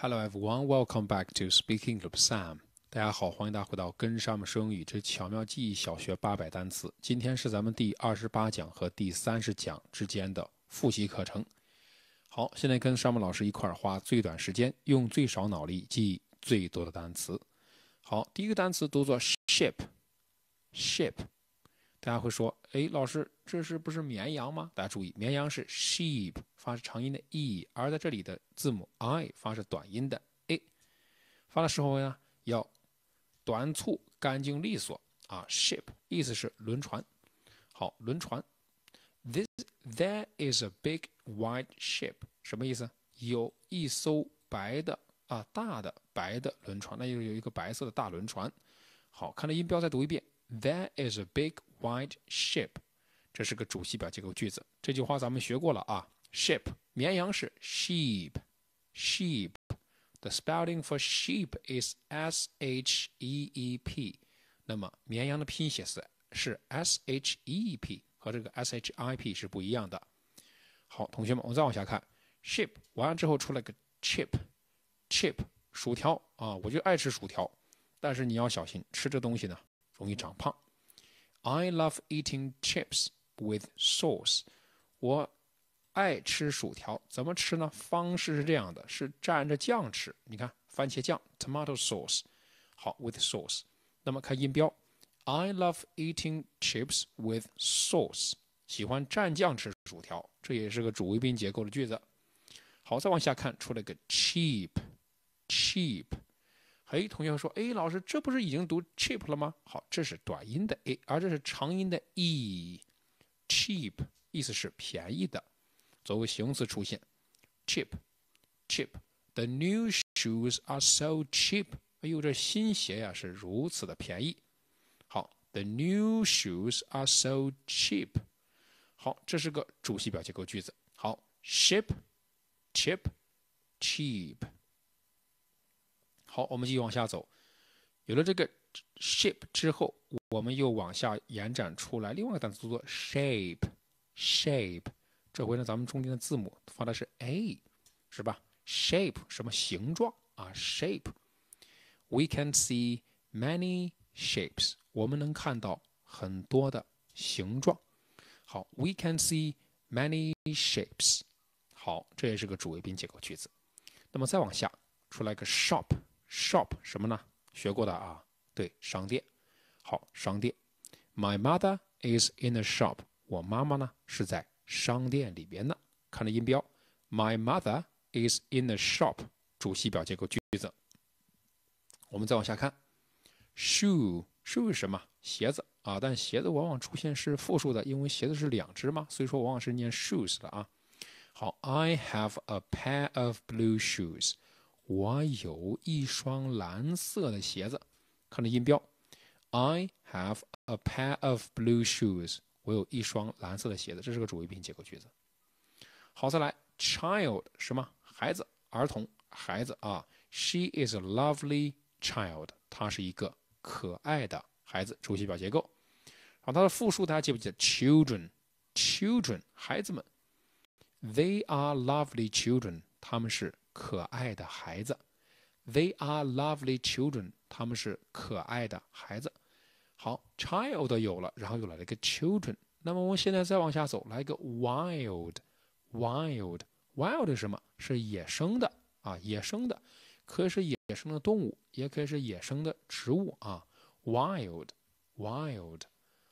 Hello everyone, welcome back to Speaking Club Sam。大家好，欢迎大家回到《跟沙姆学英语之巧妙记忆小学八百单词》。今天是咱们第二十八讲和第三十讲之间的复习课程。好，现在跟沙姆老师一块儿花最短时间，用最少脑力记最多的单词。好，第一个单词读作 ship，ship。大家会说：“哎，老师，这是不是绵羊吗？”大家注意，绵羊是 sheep，发是长音的 e，而在这里的字母 i 发是短音的 a，发的时候呢要短促、干净利索啊。ship 意思是轮船，好，轮船。This there is a big white ship，什么意思？有一艘白的啊大的白的轮船，那就是有一个白色的大轮船。好，看着音标再读一遍。There is a big White sheep，这是个主系表结构句子。这句话咱们学过了啊。Sheep，绵羊是 sheep，sheep。The spelling for sheep is s h e e p。那么绵羊的拼写是是 s h e e p，和这个 s h i p 是不一样的。好，同学们，我们再往下看。Sheep 完了之后出来个 chip，chip，薯条啊，我就爱吃薯条。但是你要小心，吃这东西呢，容易长胖。I love eating chips with sauce。我爱吃薯条，怎么吃呢？方式是这样的，是蘸着酱吃。你看，番茄酱 （tomato sauce），好，with sauce。那么看音标，I love eating chips with sauce。喜欢蘸酱吃薯条，这也是个主谓宾结构的句子。好，再往下看，出了个 cheap，cheap。哎，同学说：“哎，老师，这不是已经读 cheap 了吗？好，这是短音的 a，而这是长音的 e。cheap 意思是便宜的，作为形容词出现。cheap，cheap。The new shoes are so cheap。哎呦，这新鞋呀是如此的便宜。好，the new shoes are so cheap。好，这是个主系表结构句子。好，cheap，cheap，cheap。”好，我们继续往下走。有了这个 ship 之后，我们又往下延展出来另外一个单词叫做 shape。shape，这回呢，咱们中间的字母发的是 a，是吧？shape 什么形状啊？shape。We can see many shapes。我们能看到很多的形状。好，we can see many shapes。好，这也是个主谓宾结构句子。那么再往下，出来一个 shop。Shop 什么呢？学过的啊，对，商店。好，商店。My mother is in the shop。我妈妈呢是在商店里边呢。看着音标，My mother is in the shop。主系表结构句子。我们再往下看，Shoe shoe 是什么？鞋子啊，但鞋子往往出现是复数的，因为鞋子是两只嘛，所以说往往是念 shoes 的啊。好，I have a pair of blue shoes。我有一双蓝色的鞋子。看这音标，I have a pair of blue shoes。我有一双蓝色的鞋子。这是个主谓宾结构句子。好，再来，child 什么？孩子、儿童、孩子啊。She is a lovely child。她是一个可爱的孩子。主系表结构。好，它的复数大家记不记得？Children，children，孩子们。They are lovely children。他们是。可爱的孩子，They are lovely children。他们是可爱的孩子。好，child 有了，然后又来了一个 children。那么我们现在再往下走，来一个 wild，wild，wild 是什么？是野生的啊，野生的，可以是野野生的动物，也可以是野生的植物啊。wild，wild，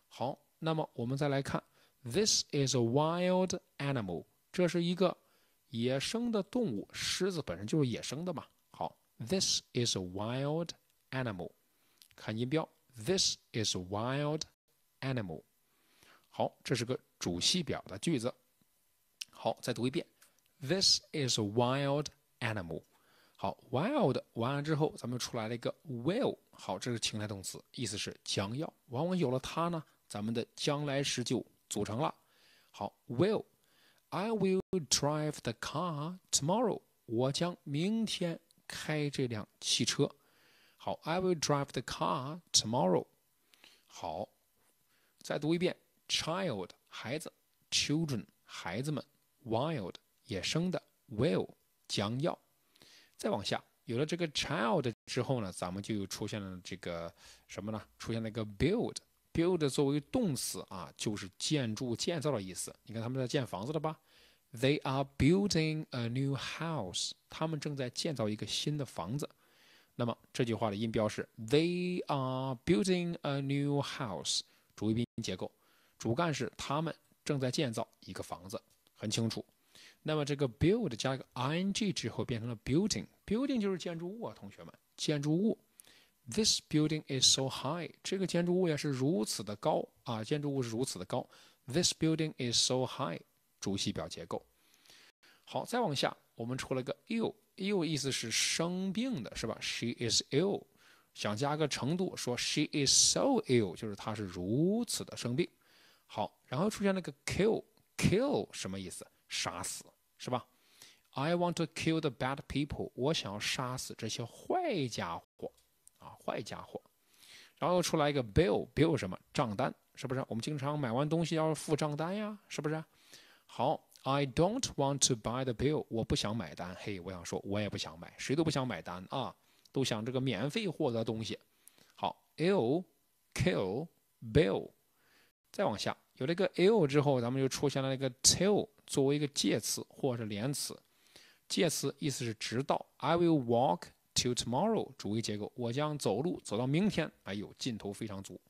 好，那么我们再来看，This is a wild animal。这是一个。野生的动物，狮子本身就是野生的嘛。好，This is a wild animal。看音标，This is a wild animal。好，这是个主系表的句子。好，再读一遍，This is a wild animal。好，wild 完了之后，咱们出来了一个 will。好，这是情态动词，意思是将要。往往有了它呢，咱们的将来时就组成了。好，will。I will drive the car tomorrow. 我将明天开这辆汽车。好，I will drive the car tomorrow. 好，再读一遍。Child，孩子；children，孩子们；wild，野生的；will，将要。再往下，有了这个 child 之后呢，咱们就又出现了这个什么呢？出现了一个 build。build 作为动词啊，就是建筑、建造的意思。你看他们在建房子了吧？They are building a new house。他们正在建造一个新的房子。那么这句话的音标是：They are building a new house。主谓宾结构，主干是他们正在建造一个房子，很清楚。那么这个 build 加一个 ing 之后变成了 building，building 就是建筑物啊，同学们，建筑物。This building is so high。这个建筑物也是如此的高啊！建筑物是如此的高。This building is so high。主系表结构。好，再往下，我们出了个 ill，ill 意思是生病的，是吧？She is ill。想加个程度，说 She is so ill，就是她是如此的生病。好，然后出现了个 kill，kill 什么意思？杀死，是吧？I want to kill the bad people。我想要杀死这些坏家伙。坏家伙，然后又出来一个 bill，bill 什么账单，是不是？我们经常买完东西要付账单呀，是不是？好，I don't want to buy the bill，我不想买单。嘿，我想说，我也不想买，谁都不想买单啊，都想这个免费获得东西。好，ill，kill，bill，再往下，有了一个 ill 之后，咱们就出现了一个 till，作为一个介词或者连词，介词意思是直到。I will walk。To tomorrow 主谓结构，我将走路走到明天。哎呦，劲头非常足。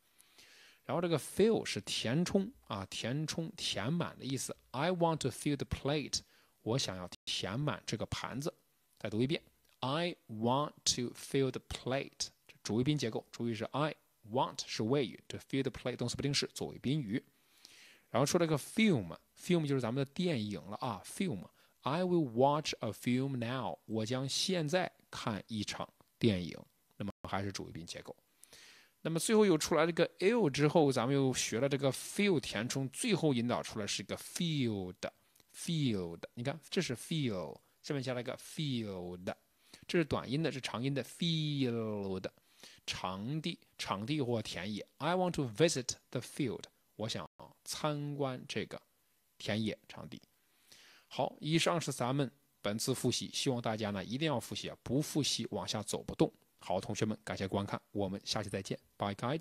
然后这个 fill 是填充啊，填充填满的意思。I want to fill the plate，我想要填满这个盘子。再读一遍，I want to fill the plate。主谓宾结构，主语是 I，want 是谓语，to fill the plate 动词不定式作为宾语。然后说这个 film，film 就是咱们的电影了啊。film，I will watch a film now，我将现在。看一场电影，那么还是主谓宾结构。那么最后又出来这个 ill 之后，咱们又学了这个 fill 填充，最后引导出来是一个 field field。你看，这是 fill，下面加了一个 field，这是短音的，是长音的 field，场地、场地或田野。I want to visit the field，我想参观这个田野、场地。好，以上是咱们。本次复习，希望大家呢一定要复习啊！不复习往下走不动。好，同学们，感谢观看，我们下期再见，拜拜。